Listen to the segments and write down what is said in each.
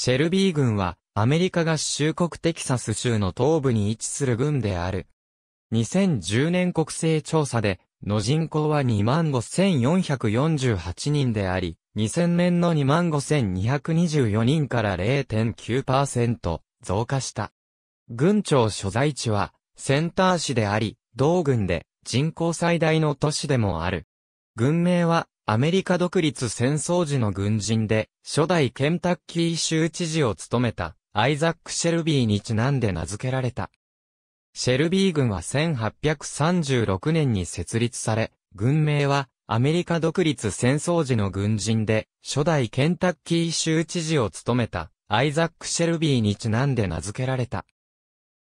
シェルビー軍は、アメリカ合衆国テキサス州の東部に位置する軍である。2010年国勢調査で、の人口は25,448人であり、2000年の25,224人から0.9%増加した。軍庁所在地は、センター市であり、同軍で人口最大の都市でもある。軍名は、アメリカ独立戦争時の軍人で、初代ケンタッキー州知事を務めた、アイザック・シェルビーにちなんで名付けられた。シェルビー軍は1836年に設立され、軍名は、アメリカ独立戦争時の軍人で、初代ケンタッキー州知事を務めた、アイザック・シェルビーにちなんで名付けられた。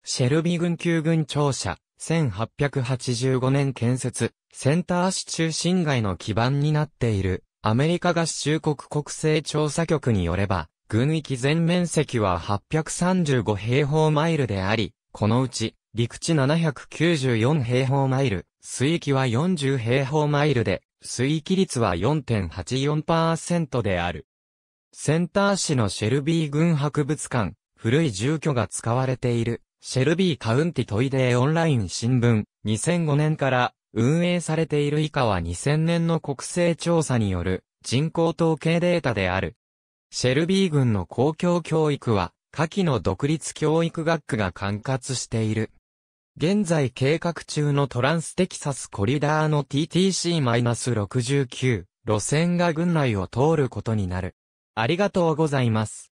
シェルビー軍級軍庁舎、1885年建設、センター市中心街の基盤になっている、アメリカ合衆国国勢調査局によれば、軍域全面積は835平方マイルであり、このうち、陸地794平方マイル、水域は40平方マイルで、水域率は4.84%である。センター市のシェルビー軍博物館、古い住居が使われている。シェルビーカウンティトイデーオンライン新聞、2005年から運営されている以下は2000年の国勢調査による人口統計データである。シェルビー軍の公共教育は、下記の独立教育学区が管轄している。現在計画中のトランステキサスコリダーの TTC-69 路線が軍内を通ることになる。ありがとうございます。